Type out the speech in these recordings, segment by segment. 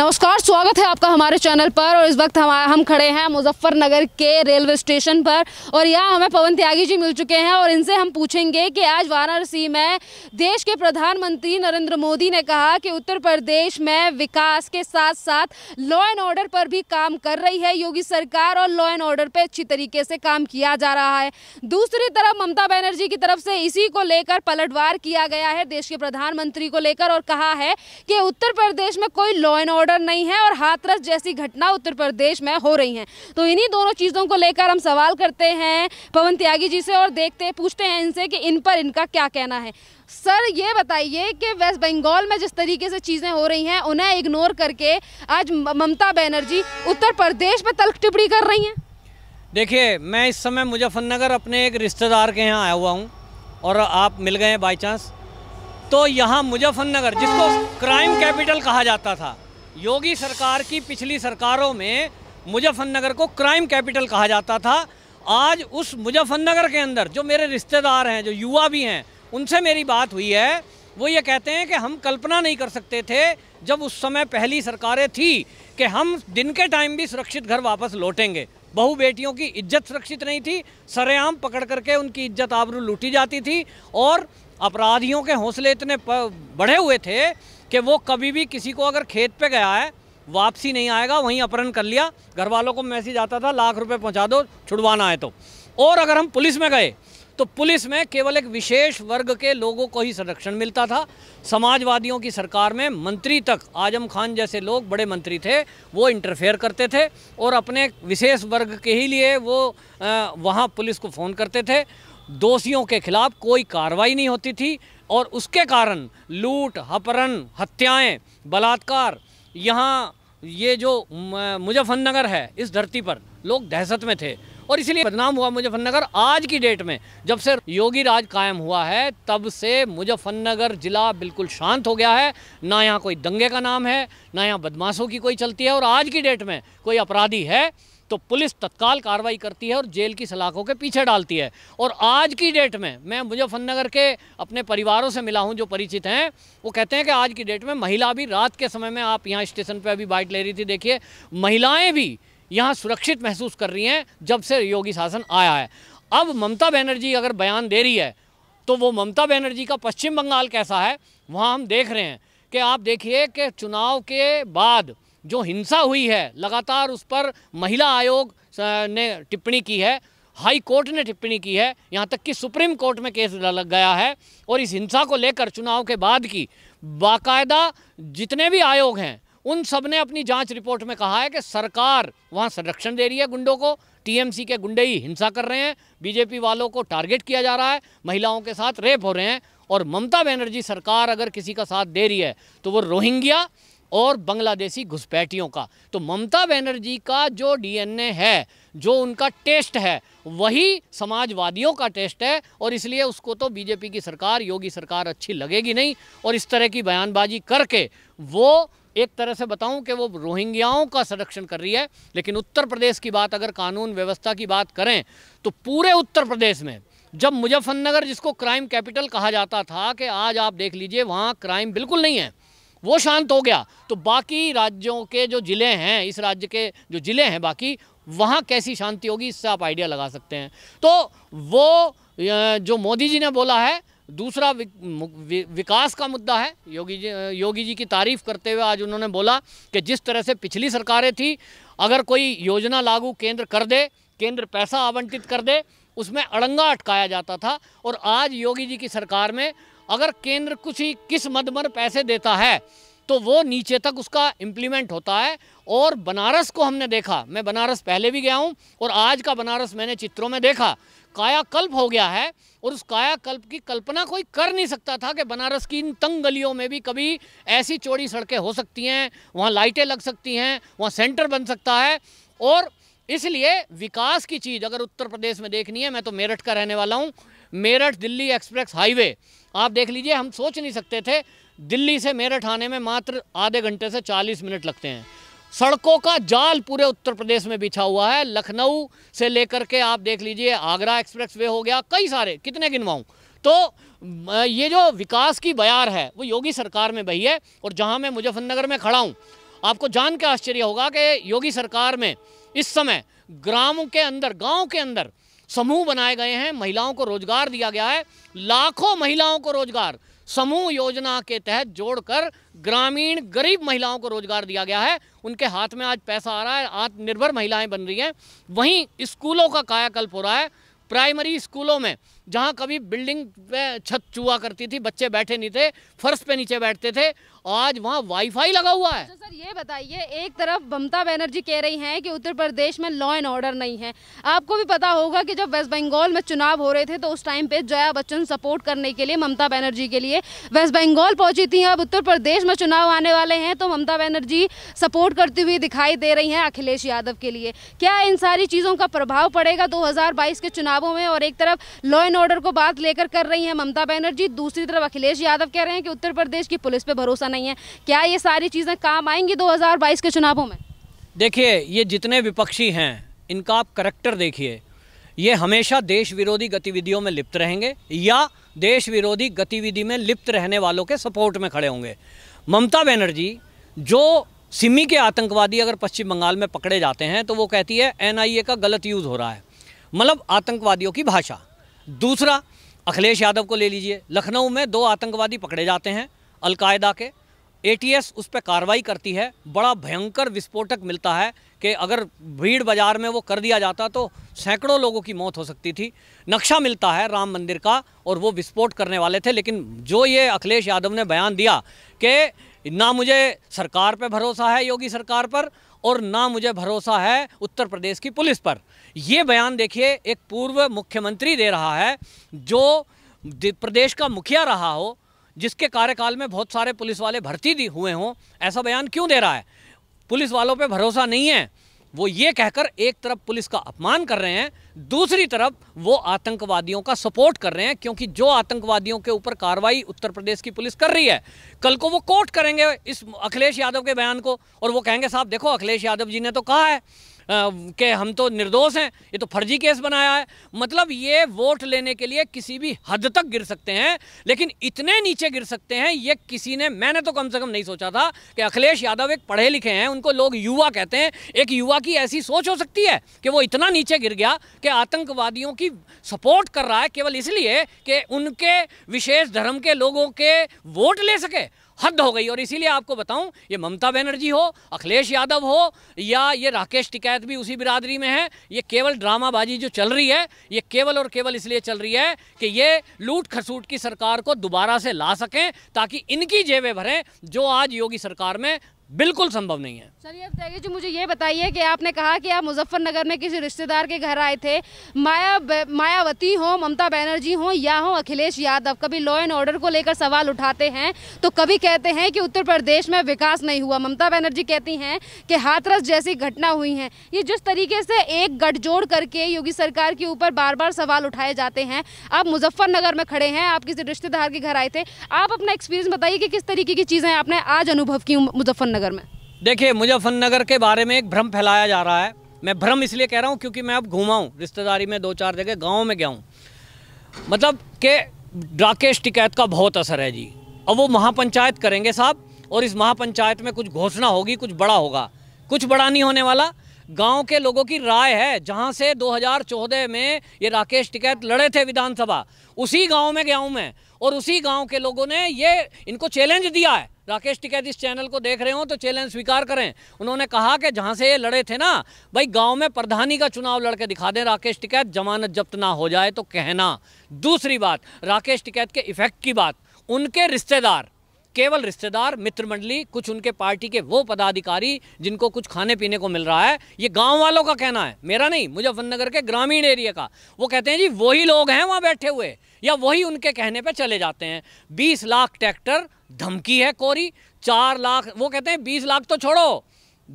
नमस्कार स्वागत है आपका हमारे चैनल पर और इस वक्त हम हम खड़े हैं मुजफ्फरनगर के रेलवे स्टेशन पर और यहाँ हमें पवन त्यागी जी मिल चुके हैं और इनसे हम पूछेंगे कि आज वाराणसी में देश के प्रधानमंत्री नरेंद्र मोदी ने कहा कि उत्तर प्रदेश में विकास के साथ साथ लॉ एंड ऑर्डर पर भी काम कर रही है योगी सरकार और लॉ एंड ऑर्डर पर अच्छी तरीके से काम किया जा रहा है दूसरी तरफ ममता बनर्जी की तरफ से इसी को लेकर पलटवार किया गया है देश के प्रधानमंत्री को लेकर और कहा है कि उत्तर प्रदेश में कोई लॉ एंड ऑर्डर बॉर्डर नहीं है और हाथरस जैसी घटना उत्तर प्रदेश में हो रही है तो इन्हीं दोनों चीज़ों को लेकर हम सवाल करते हैं पवन त्यागी जी से और देखते पूछते हैं इनसे कि इन पर इनका क्या कहना है सर ये बताइए कि वेस्ट बंगाल में जिस तरीके से चीज़ें हो रही हैं उन्हें इग्नोर करके आज ममता बनर्जी उत्तर प्रदेश में तल्ख टिप्पणी कर रही हैं देखिए मैं इस समय मुजफ्फरनगर अपने एक रिश्तेदार के यहाँ आया हुआ हूँ और आप मिल गए हैं बाई चांस तो यहाँ मुजफ्फरनगर जिसको क्राइम कैपिटल कहा जाता था योगी सरकार की पिछली सरकारों में मुजफ्फरनगर को क्राइम कैपिटल कहा जाता था आज उस मुजफ्फरनगर के अंदर जो मेरे रिश्तेदार हैं जो युवा भी हैं उनसे मेरी बात हुई है वो ये कहते हैं कि हम कल्पना नहीं कर सकते थे जब उस समय पहली सरकारें थी कि हम दिन के टाइम भी सुरक्षित घर वापस लौटेंगे बहू बेटियों की इज्जत सुरक्षित नहीं थी सरेआम पकड़ करके उनकी इज्जत आबरू लूटी जाती थी और अपराधियों के हौसले इतने बढ़े हुए थे कि वो कभी भी किसी को अगर खेत पे गया है वापसी नहीं आएगा वहीं अपहरण कर लिया घर वालों को मैसेज आता था लाख रुपए पहुंचा दो छुड़वाना है तो और अगर हम पुलिस में गए तो पुलिस में केवल एक विशेष वर्ग के लोगों को ही संरक्षण मिलता था समाजवादियों की सरकार में मंत्री तक आजम खान जैसे लोग बड़े मंत्री थे वो इंटरफेयर करते थे और अपने विशेष वर्ग के ही लिए वो वहाँ पुलिस को फ़ोन करते थे दोषियों के खिलाफ कोई कार्रवाई नहीं होती थी और उसके कारण लूट अपहरण हत्याएं बलात्कार यहाँ ये जो मुजफ्फरनगर है इस धरती पर लोग दहशत में थे और इसलिए बदनाम हुआ मुजफ्फरनगर आज की डेट में जब से योगी राज कायम हुआ है तब से मुजफ्फरनगर ज़िला बिल्कुल शांत हो गया है ना यहाँ कोई दंगे का नाम है ना यहाँ बदमाशों की कोई चलती है और आज की डेट में कोई अपराधी है तो पुलिस तत्काल कार्रवाई करती है और जेल की सलाखों के पीछे डालती है और आज की डेट में मैं मुजफ्फरनगर के अपने परिवारों से मिला हूँ जो परिचित हैं वो कहते हैं कि आज की डेट में महिला भी रात के समय में आप यहाँ स्टेशन पर अभी बाइट ले रही थी देखिए महिलाएँ भी यहाँ सुरक्षित महसूस कर रही हैं जब से योगी शासन आया है अब ममता बनर्जी अगर बयान दे रही है तो वो ममता बनर्जी का पश्चिम बंगाल कैसा है वहाँ हम देख रहे हैं कि आप देखिए कि चुनाव के बाद जो हिंसा हुई है लगातार उस पर महिला आयोग ने टिप्पणी की है हाई कोर्ट ने टिप्पणी की है यहाँ तक कि सुप्रीम कोर्ट में केस लग गया है और इस हिंसा को लेकर चुनाव के बाद की बाकायदा जितने भी आयोग हैं उन सब ने अपनी जांच रिपोर्ट में कहा है कि सरकार वहाँ संरक्षण दे रही है गुंडों को टीएमसी के गुंडे ही हिंसा कर रहे हैं बीजेपी वालों को टारगेट किया जा रहा है महिलाओं के साथ रेप हो रहे हैं और ममता बनर्जी सरकार अगर किसी का साथ दे रही है तो वो रोहिंग्या और बांग्लादेशी घुसपैठियों का तो ममता बनर्जी का जो डीएनए है जो उनका टेस्ट है वही समाजवादियों का टेस्ट है और इसलिए उसको तो बीजेपी की सरकार योगी सरकार अच्छी लगेगी नहीं और इस तरह की बयानबाजी करके वो एक तरह से बताऊं कि वो रोहिंग्याओं का संरक्षण कर रही है लेकिन उत्तर प्रदेश की बात अगर कानून व्यवस्था की बात करें तो पूरे उत्तर प्रदेश में जब मुजफ्फरनगर जिसको क्राइम कैपिटल कहा जाता था कि आज आप देख लीजिए वहाँ क्राइम बिल्कुल नहीं है वो शांत हो गया तो बाकी राज्यों के जो ज़िले हैं इस राज्य के जो ज़िले हैं बाकी वहाँ कैसी शांति होगी इससे आप आइडिया लगा सकते हैं तो वो जो मोदी जी ने बोला है दूसरा विकास का मुद्दा है योगी जी योगी जी की तारीफ करते हुए आज उन्होंने बोला कि जिस तरह से पिछली सरकारें थी अगर कोई योजना लागू केंद्र कर दे केंद्र पैसा आवंटित कर दे उसमें अड़ंगा अटकाया जाता था और आज योगी जी की सरकार में अगर केंद्र कुछ ही किस मद पर पैसे देता है तो वो नीचे तक उसका इम्प्लीमेंट होता है और बनारस को हमने देखा मैं बनारस पहले भी गया हूँ और आज का बनारस मैंने चित्रों में देखा कायाकल्प हो गया है और उस कायाकल्प की कल्पना कोई कर नहीं सकता था कि बनारस की इन तंग गलियों में भी कभी ऐसी चौड़ी सड़कें हो सकती हैं वहाँ लाइटें लग सकती हैं वहाँ सेंटर बन सकता है और इसलिए विकास की चीज़ अगर उत्तर प्रदेश में देखनी है मैं तो मेरठ का रहने वाला हूँ मेरठ दिल्ली एक्सप्रेस हाईवे आप देख लीजिए हम सोच नहीं सकते थे दिल्ली से मेरठ आने में मात्र आधे घंटे से चालीस मिनट लगते हैं सड़कों का जाल पूरे उत्तर प्रदेश में बिछा हुआ है लखनऊ से लेकर के आप देख लीजिए आगरा एक्सप्रेस वे हो गया कई सारे कितने गिनवाऊँ तो ये जो विकास की बयार है वो योगी सरकार में बही है और जहाँ मैं मुजफ्फरनगर में खड़ा हूँ आपको जान के आश्चर्य होगा कि योगी सरकार में इस समय ग्रामों के अंदर गाँव के अंदर समूह बनाए गए हैं महिलाओं को रोजगार दिया गया है लाखों महिलाओं को रोजगार समूह योजना के तहत जोड़कर ग्रामीण गरीब महिलाओं को रोजगार दिया गया है उनके हाथ में आज पैसा आ रहा है आत्मनिर्भर महिलाएं बन रही हैं वहीं स्कूलों का कायाकल्प हो रहा है प्राइमरी स्कूलों में जहाँ कभी बिल्डिंग पे छत चुहा करती थी बच्चे बैठे नहीं थे फर्श पे नीचे बैठते थे आज वहाँ वाईफाई लगा हुआ है तो सर ये बताइए एक तरफ ममता बनर्जी कह रही हैं कि उत्तर प्रदेश में लॉ एंड ऑर्डर नहीं है आपको भी पता होगा कि जब वेस्ट बंगाल में चुनाव हो रहे थे तो उस टाइम पे जया बच्चन सपोर्ट करने के लिए ममता बनर्जी के लिए वेस्ट बंगाल पहुंची थी अब उत्तर प्रदेश में चुनाव आने वाले हैं तो ममता बनर्जी सपोर्ट करती हुई दिखाई दे रही हैं अखिलेश यादव के लिए क्या इन सारी चीज़ों का प्रभाव पड़ेगा दो के चुनावों में और एक तरफ लॉ एंड ऑर्डर को बात लेकर कर रही हैं ममता बनर्जी दूसरी तरफ अखिलेश यादव कह रहे हैं कि उत्तर प्रदेश की पुलिस पर भरोसा नहीं है क्या ये सारी चीज़ें काम आएंगी 2022 के चुनावों में देखिए ये जितने विपक्षी हैं इनका आप करेक्टर देखिए ये हमेशा देश विरोधी गतिविधियों में लिप्त रहेंगे या देश विरोधी गतिविधि में लिप्त रहने वालों के सपोर्ट में खड़े होंगे ममता बनर्जी जो सिमी के आतंकवादी अगर पश्चिम बंगाल में पकड़े जाते हैं तो वो कहती है एनआईए का गलत यूज़ हो रहा है मतलब आतंकवादियों की भाषा दूसरा अखिलेश यादव को ले लीजिए लखनऊ में दो आतंकवादी पकड़े जाते हैं अलकायदा के एटीएस उस पर कार्रवाई करती है बड़ा भयंकर विस्फोटक मिलता है कि अगर भीड़ बाजार में वो कर दिया जाता तो सैकड़ों लोगों की मौत हो सकती थी नक्शा मिलता है राम मंदिर का और वो विस्फोट करने वाले थे लेकिन जो ये अखिलेश यादव ने बयान दिया कि ना मुझे सरकार पे भरोसा है योगी सरकार पर और ना मुझे भरोसा है उत्तर प्रदेश की पुलिस पर ये बयान देखिए एक पूर्व मुख्यमंत्री दे रहा है जो प्रदेश का मुखिया रहा हो जिसके कार्यकाल में बहुत सारे पुलिस वाले भर्ती हुए हों ऐसा बयान क्यों दे रहा है पुलिस वालों पर भरोसा नहीं है वो ये कहकर एक तरफ पुलिस का अपमान कर रहे हैं दूसरी तरफ वो आतंकवादियों का सपोर्ट कर रहे हैं क्योंकि जो आतंकवादियों के ऊपर कार्रवाई उत्तर प्रदेश की पुलिस कर रही है कल को वो कोर्ट करेंगे इस अखिलेश यादव के बयान को और वो कहेंगे साहब देखो अखिलेश यादव जी ने तो कहा है कि हम तो निर्दोष हैं ये तो फर्जी केस बनाया है मतलब ये वोट लेने के लिए किसी भी हद तक गिर सकते हैं लेकिन इतने नीचे गिर सकते हैं ये किसी ने मैंने तो कम से कम नहीं सोचा था कि अखिलेश यादव एक पढ़े लिखे हैं उनको लोग युवा कहते हैं एक युवा की ऐसी सोच हो सकती है कि वो इतना नीचे गिर गया कि आतंकवादियों की सपोर्ट कर रहा है केवल इसलिए कि उनके विशेष धर्म के लोगों के वोट ले सके हद हो गई और इसीलिए आपको बताऊं ये ममता बनर्जी हो अखिलेश यादव हो या ये राकेश टिकैत भी उसी बिरादरी में है ये केवल ड्रामाबाजी जो चल रही है ये केवल और केवल इसलिए चल रही है कि ये लूट खसूट की सरकार को दोबारा से ला सकें ताकि इनकी जेबें भरें जो आज योगी सरकार में बिल्कुल संभव नहीं है सर ये जी जो मुझे ये बताइए कि आपने कहा कि आप मुजफ्फरनगर में किसी रिश्तेदार के घर आए थे माया मायावती हो ममता बैनर्जी हो या हो अखिलेश यादव कभी लॉ एंड ऑर्डर को लेकर सवाल उठाते हैं तो कभी कहते हैं कि उत्तर प्रदेश में विकास नहीं हुआ ममता बैनर्जी कहती हैं कि हाथरस जैसी घटना हुई है ये जिस तरीके से एक गठजोड़ करके योगी सरकार के ऊपर बार बार सवाल उठाए जाते हैं आप मुजफ्फरनगर में खड़े हैं आप किसी रिश्तेदार के घर आए थे आप अपना एक्सपीरियंस बताइए कि किस तरीके की चीज़ें आपने आज अनुभव की मुजफ्फरनगर मुजफ्फरनगर में देखिए मुजफ्फरनगर के बारे में एक भ्रम फैलाया जा रहा है मैं भ्रम इसलिए कह रहा हूँ क्योंकि मैं अब घूमा हूँ रिश्तेदारी में दो चार जगह गाँव में गया हूँ मतलब के राकेश टिकैत का बहुत असर है जी अब वो महापंचायत करेंगे साहब और इस महापंचायत में कुछ घोषणा होगी कुछ बड़ा होगा कुछ बड़ा नहीं होने वाला गांव के लोगों की राय है जहां से 2014 में ये राकेश टिकैत लड़े थे विधानसभा उसी गांव में गया हूं मैं और उसी गांव के लोगों ने ये इनको चैलेंज दिया है राकेश टिकैत इस चैनल को देख रहे हो तो चैलेंज स्वीकार करें उन्होंने कहा कि जहाँ से ये लड़े थे ना भाई गांव में प्रधानी का चुनाव लड़के दिखा दें राकेश टिकैत जमानत जब्त ना हो जाए तो कहना दूसरी बात राकेश टिकैत के इफेक्ट की बात उनके रिश्तेदार केवल रिश्तेदार मित्र मंडली कुछ उनके पार्टी के वो पदाधिकारी जिनको कुछ खाने पीने को मिल रहा है ये गांव वालों का कहना है मेरा नहीं मुजफ्फरनगर के ग्रामीण एरिया का वो कहते हैं जी वही लोग हैं वहाँ बैठे हुए या वही उनके कहने पर चले जाते हैं बीस लाख ट्रैक्टर धमकी है कोरी चार लाख वो कहते हैं बीस लाख तो छोड़ो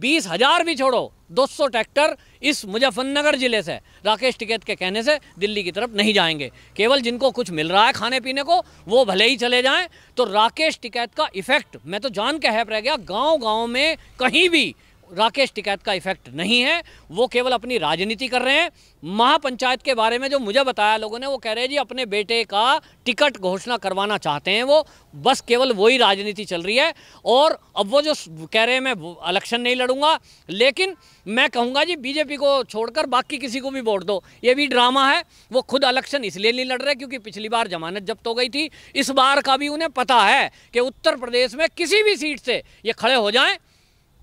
बीस हजार भी छोड़ो 200 ट्रैक्टर इस मुजफ्फरनगर ज़िले से राकेश टिकैत के कहने से दिल्ली की तरफ नहीं जाएंगे केवल जिनको कुछ मिल रहा है खाने पीने को वो भले ही चले जाएं तो राकेश टिकैत का इफेक्ट मैं तो जान के हैप रह गया गांव गांव में कहीं भी राकेश टिकैत का इफेक्ट नहीं है वो केवल अपनी राजनीति कर रहे हैं महापंचायत के बारे में जो मुझे बताया लोगों ने वो कह रहे हैं जी अपने बेटे का टिकट घोषणा करवाना चाहते हैं वो बस केवल वही राजनीति चल रही है और अब वो जो कह रहे हैं मैं इलेक्शन नहीं लड़ूंगा लेकिन मैं कहूँगा जी बीजेपी को छोड़कर बाकी किसी को भी वोट दो ये भी ड्रामा है वो खुद इलेक्शन इसलिए नहीं लड़ रहे क्योंकि पिछली बार जमानत जब्त हो गई थी इस बार का भी उन्हें पता है कि उत्तर प्रदेश में किसी भी सीट से ये खड़े हो जाएँ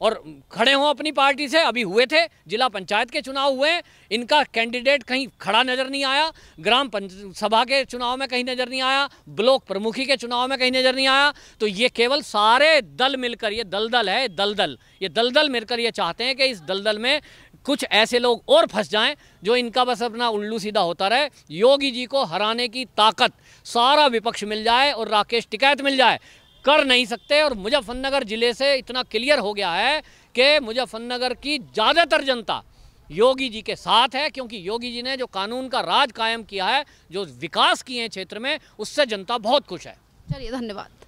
और खड़े हों अपनी पार्टी से अभी हुए थे जिला पंचायत के चुनाव हुए इनका कैंडिडेट कहीं खड़ा नज़र नहीं आया ग्राम सभा के चुनाव में कहीं नज़र नहीं आया ब्लॉक प्रमुखी के चुनाव में कहीं नज़र नहीं आया तो ये केवल सारे दल मिलकर ये दलदल है दलदल ये दलदल मिलकर ये चाहते हैं कि इस दलदल में कुछ ऐसे लोग और फंस जाएं जो इनका बस अपना उल्लू सीधा होता रहे योगी जी को हराने की ताकत सारा विपक्ष मिल जाए और राकेश टिकैत मिल जाए कर नहीं सकते और मुजफ्फरनगर ज़िले से इतना क्लियर हो गया है कि मुजफ्फरनगर की ज़्यादातर जनता योगी जी के साथ है क्योंकि योगी जी ने जो कानून का राज कायम किया है जो विकास किए हैं क्षेत्र में उससे जनता बहुत खुश है चलिए धन्यवाद